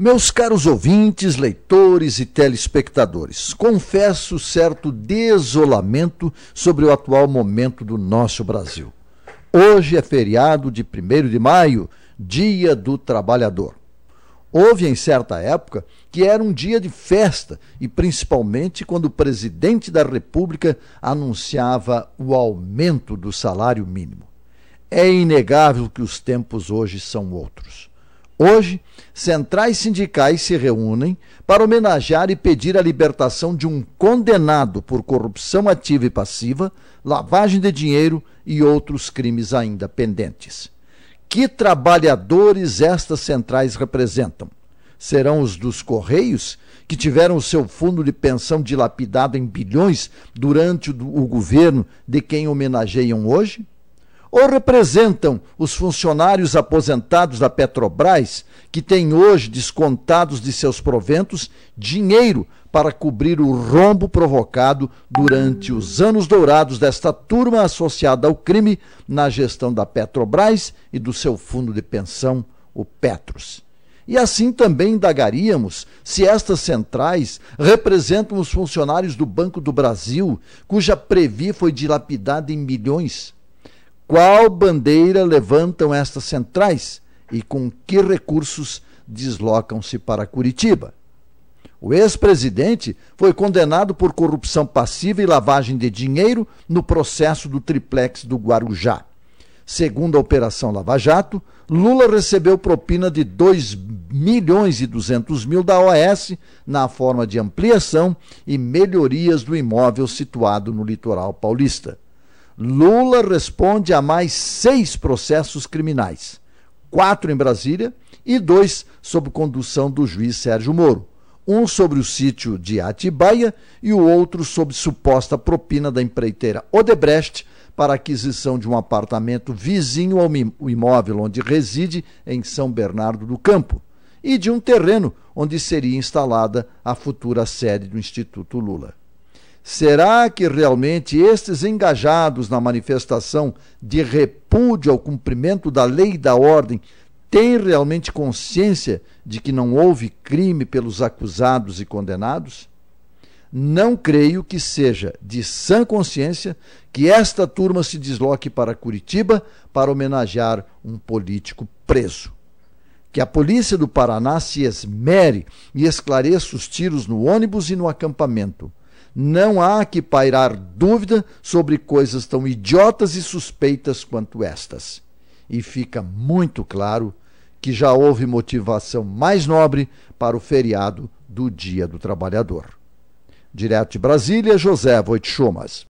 Meus caros ouvintes, leitores e telespectadores, confesso certo desolamento sobre o atual momento do nosso Brasil. Hoje é feriado de 1 de maio, Dia do Trabalhador. Houve em certa época que era um dia de festa e principalmente quando o presidente da República anunciava o aumento do salário mínimo. É inegável que os tempos hoje são outros. Hoje, centrais sindicais se reúnem para homenagear e pedir a libertação de um condenado por corrupção ativa e passiva, lavagem de dinheiro e outros crimes ainda pendentes. Que trabalhadores estas centrais representam? Serão os dos Correios, que tiveram o seu fundo de pensão dilapidado em bilhões durante o governo de quem homenageiam hoje? ou representam os funcionários aposentados da Petrobras, que têm hoje descontados de seus proventos dinheiro para cobrir o rombo provocado durante os anos dourados desta turma associada ao crime na gestão da Petrobras e do seu fundo de pensão, o Petros. E assim também indagaríamos se estas centrais representam os funcionários do Banco do Brasil, cuja Previ foi dilapidada em milhões qual bandeira levantam estas centrais e com que recursos deslocam-se para Curitiba? O ex-presidente foi condenado por corrupção passiva e lavagem de dinheiro no processo do triplex do Guarujá. Segundo a Operação Lava Jato, Lula recebeu propina de 2 milhões e 200 mil da OAS na forma de ampliação e melhorias do imóvel situado no litoral paulista. Lula responde a mais seis processos criminais: quatro em Brasília e dois sob condução do juiz Sérgio Moro. Um sobre o sítio de Atibaia e o outro sobre suposta propina da empreiteira Odebrecht para aquisição de um apartamento vizinho ao imóvel onde reside, em São Bernardo do Campo, e de um terreno onde seria instalada a futura sede do Instituto Lula. Será que realmente estes engajados na manifestação de repúdio ao cumprimento da lei e da ordem têm realmente consciência de que não houve crime pelos acusados e condenados? Não creio que seja de sã consciência que esta turma se desloque para Curitiba para homenagear um político preso. Que a polícia do Paraná se esmere e esclareça os tiros no ônibus e no acampamento não há que pairar dúvida sobre coisas tão idiotas e suspeitas quanto estas. E fica muito claro que já houve motivação mais nobre para o feriado do Dia do Trabalhador. Direto de Brasília, José Voitchumas.